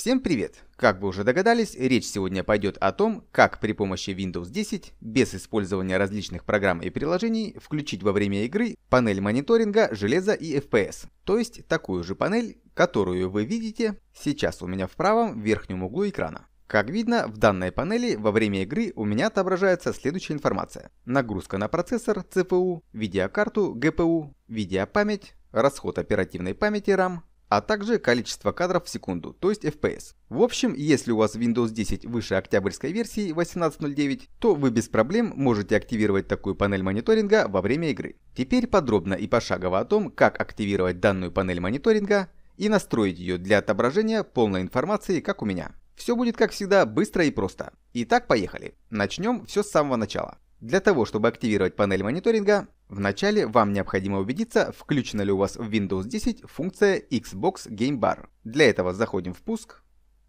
Всем привет! Как вы уже догадались, речь сегодня пойдет о том, как при помощи Windows 10, без использования различных программ и приложений, включить во время игры панель мониторинга железа и FPS, то есть такую же панель, которую вы видите сейчас у меня в правом верхнем углу экрана. Как видно, в данной панели во время игры у меня отображается следующая информация. Нагрузка на процессор, CPU, видеокарту, GPU, видеопамять, расход оперативной памяти RAM, а также количество кадров в секунду, то есть FPS. В общем, если у вас Windows 10 выше октябрьской версии 18.09, то вы без проблем можете активировать такую панель мониторинга во время игры. Теперь подробно и пошагово о том, как активировать данную панель мониторинга и настроить ее для отображения полной информации, как у меня. Все будет, как всегда, быстро и просто. Итак, поехали. Начнем все с самого начала. Для того, чтобы активировать панель мониторинга, Вначале вам необходимо убедиться, включена ли у вас в Windows 10 функция Xbox Game Bar. Для этого заходим в «Пуск»,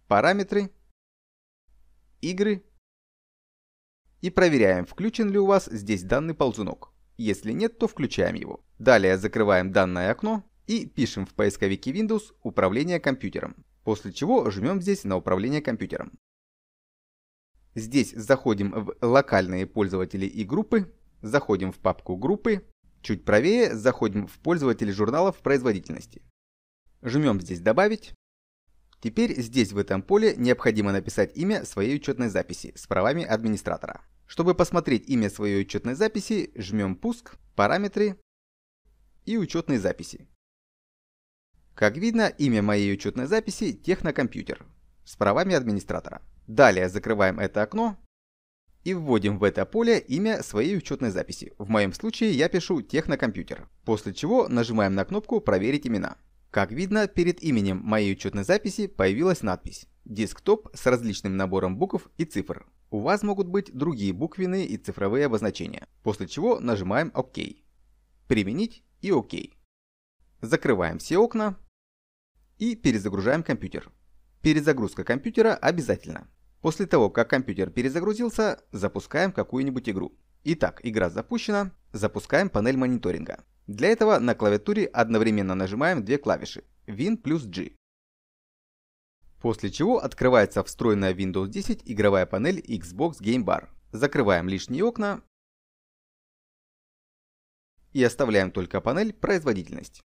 «Параметры», «Игры» и проверяем, включен ли у вас здесь данный ползунок. Если нет, то включаем его. Далее закрываем данное окно и пишем в поисковике Windows «Управление компьютером», после чего жмем здесь на «Управление компьютером». Здесь заходим в «Локальные пользователи и группы», заходим в папку группы, чуть правее заходим в пользователи журналов производительности. Жмем здесь «Добавить». Теперь здесь в этом поле необходимо написать имя своей учетной записи с правами администратора. Чтобы посмотреть имя своей учетной записи, жмем «Пуск», «Параметры» и «Учетные записи». Как видно, имя моей учетной записи – технокомпьютер с правами администратора. Далее закрываем это окно и вводим в это поле имя своей учетной записи. В моем случае я пишу технокомпьютер, после чего нажимаем на кнопку «Проверить имена». Как видно, перед именем моей учетной записи появилась надпись «Десктоп» с различным набором букв и цифр. У вас могут быть другие буквенные и цифровые обозначения, после чего нажимаем «Ок». «Применить» и «Ок». Закрываем все окна и перезагружаем компьютер. Перезагрузка компьютера обязательно. После того, как компьютер перезагрузился, запускаем какую-нибудь игру. Итак, игра запущена, запускаем панель мониторинга. Для этого на клавиатуре одновременно нажимаем две клавиши Win плюс G. После чего открывается встроенная Windows 10 игровая панель Xbox Game Bar. Закрываем лишние окна и оставляем только панель «Производительность».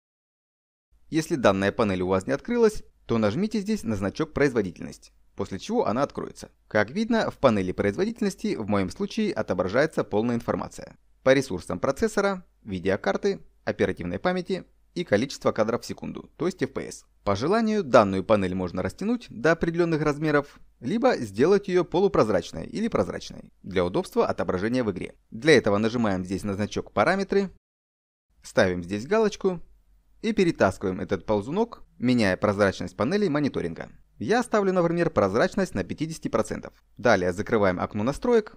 Если данная панель у вас не открылась, то нажмите здесь на значок «Производительность» после чего она откроется. Как видно, в панели производительности в моем случае отображается полная информация. По ресурсам процессора, видеокарты, оперативной памяти и количество кадров в секунду, то есть FPS. По желанию, данную панель можно растянуть до определенных размеров, либо сделать ее полупрозрачной или прозрачной, для удобства отображения в игре. Для этого нажимаем здесь на значок «Параметры», ставим здесь галочку и перетаскиваем этот ползунок, меняя прозрачность панели мониторинга. Я ставлю, например, прозрачность на 50%. Далее закрываем окно настроек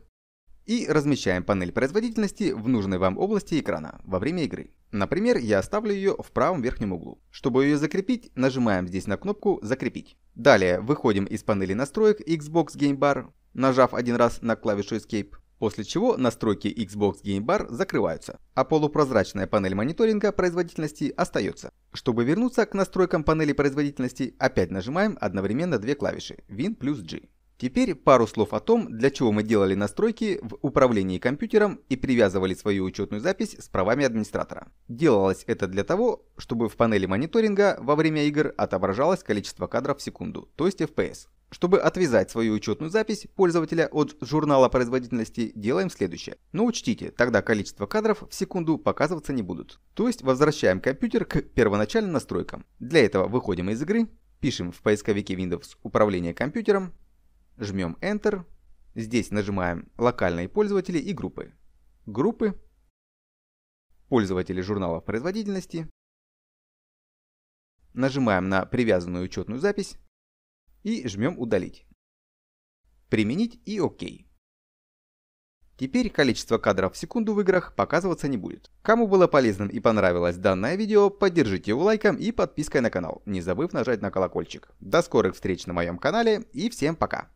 и размещаем панель производительности в нужной вам области экрана во время игры. Например, я оставлю ее в правом верхнем углу. Чтобы ее закрепить, нажимаем здесь на кнопку «Закрепить». Далее выходим из панели настроек Xbox Game Bar, нажав один раз на клавишу Escape после чего настройки Xbox Game Bar закрываются, а полупрозрачная панель мониторинга производительности остается. Чтобы вернуться к настройкам панели производительности, опять нажимаем одновременно две клавиши Win плюс G. Теперь пару слов о том, для чего мы делали настройки в управлении компьютером и привязывали свою учетную запись с правами администратора. Делалось это для того, чтобы в панели мониторинга во время игр отображалось количество кадров в секунду, то есть FPS. Чтобы отвязать свою учетную запись пользователя от журнала производительности, делаем следующее. Но учтите, тогда количество кадров в секунду показываться не будут. То есть возвращаем компьютер к первоначальным настройкам. Для этого выходим из игры, пишем в поисковике Windows «Управление компьютером», жмем Enter, здесь нажимаем «Локальные пользователи и группы», «Группы», «Пользователи журналов производительности», нажимаем на привязанную учетную запись, и жмем «Удалить». Применить и ОК. Теперь количество кадров в секунду в играх показываться не будет. Кому было полезным и понравилось данное видео, поддержите его лайком и подпиской на канал, не забыв нажать на колокольчик. До скорых встреч на моем канале и всем пока!